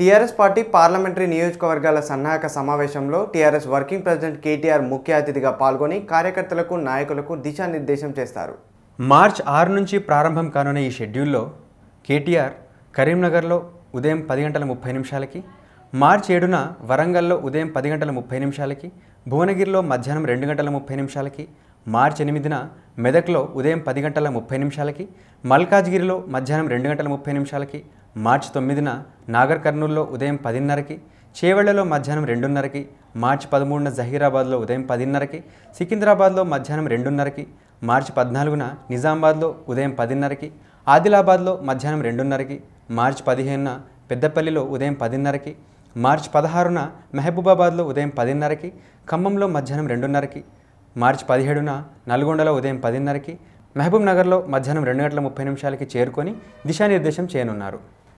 TRS party parliamentary నియోజకవర్గాల సన్నాహక సమావేశంలో టీఆర్ఎస్ వర్కింగ్ ప్రెసిడెంట్ కేటీఆర్ ముఖ్య అతిథిగా పాల్గొని కార్యకర్తలకు నాయకులకు దిశానిర్దేశం చేస్తారు మార్చ్ ఆరు నుంచి ప్రారంభం కానున్న ఈ షెడ్యూల్లో కేటీఆర్ కరీంనగర్లో ఉదయం పది గంటల ముప్పై నిమిషాలకి మార్చ్ ఏడున వరంగల్లో ఉదయం పది గంటల ముప్పై నిమిషాలకి భువనగిరిలో మధ్యాహ్నం రెండు గంటల ముప్పై నిమిషాలకి మార్చ్ ఎనిమిదిన మెదక్లో ఉదయం పది గంటల ముప్పై నిమిషాలకి మల్కాజ్గిరిలో మధ్యాహ్నం రెండు గంటల ముప్పై నిమిషాలకి మార్చి తొమ్మిదిన నాగర్ కర్నూల్లో ఉదయం పదిన్నరకి చేవెళ్లలో మధ్యాహ్నం రెండున్నరకి మార్చి పదమూడున జహీరాబాద్లో ఉదయం పదిన్నరకి సికింద్రాబాద్లో మధ్యాహ్నం రెండున్నరకి మార్చి పద్నాలుగున నిజామాబాద్లో ఉదయం పదిన్నరకి ఆదిలాబాద్లో మధ్యాహ్నం రెండున్నరకి మార్చి పదిహేనున పెద్దపల్లిలో ఉదయం పదిన్నరకి మార్చి పదహారున మహబూబాబాద్లో ఉదయం పదిన్నరకి ఖమ్మంలో మధ్యాహ్నం రెండున్నరకి మార్చి పదిహేడున నల్గొండలో ఉదయం పదిన్నరకి మహబూబ్ నగర్లో మధ్యాహ్నం రెండు గంటల ముప్పై నిమిషాలకి చేరుకొని దిశానిర్దేశం చేయనున్నారు